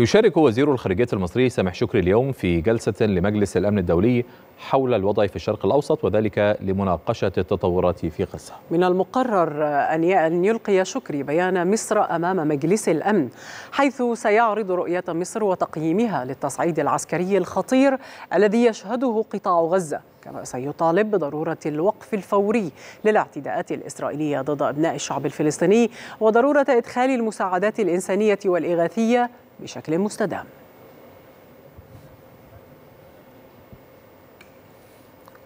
يشارك وزير الخارجية المصري سامح شكري اليوم في جلسة لمجلس الأمن الدولي حول الوضع في الشرق الأوسط وذلك لمناقشة التطورات في غزة من المقرر أن يلقي شكري بيان مصر أمام مجلس الأمن حيث سيعرض رؤية مصر وتقييمها للتصعيد العسكري الخطير الذي يشهده قطاع غزة كما سيطالب بضرورة الوقف الفوري للاعتداءات الإسرائيلية ضد أبناء الشعب الفلسطيني وضرورة إدخال المساعدات الإنسانية والإغاثية بشكل مستدام